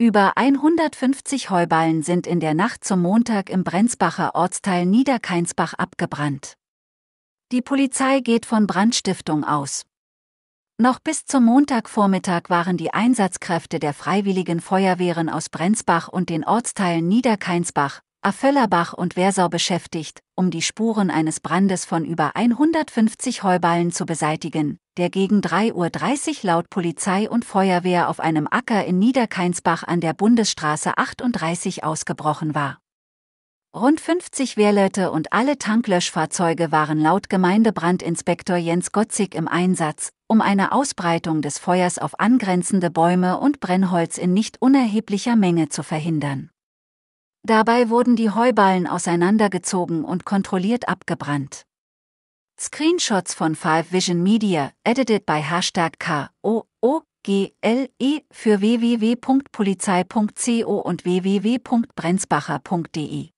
Über 150 Heuballen sind in der Nacht zum Montag im Brenzbacher Ortsteil Niederkeinsbach abgebrannt. Die Polizei geht von Brandstiftung aus. Noch bis zum Montagvormittag waren die Einsatzkräfte der freiwilligen Feuerwehren aus Brenzbach und den Ortsteilen Niederkeinsbach, Afföllerbach und Wersau beschäftigt, um die Spuren eines Brandes von über 150 Heuballen zu beseitigen, der gegen 3.30 Uhr laut Polizei und Feuerwehr auf einem Acker in Niederkeinsbach an der Bundesstraße 38 ausgebrochen war. Rund 50 Wehrleute und alle Tanklöschfahrzeuge waren laut Gemeindebrandinspektor Jens Gotzig im Einsatz, um eine Ausbreitung des Feuers auf angrenzende Bäume und Brennholz in nicht unerheblicher Menge zu verhindern. Dabei wurden die Heuballen auseinandergezogen und kontrolliert abgebrannt. Screenshots von Five Vision Media, edited by Hashtag K-O-O-G-L-E für www.polizei.co und www.brenzbacher.de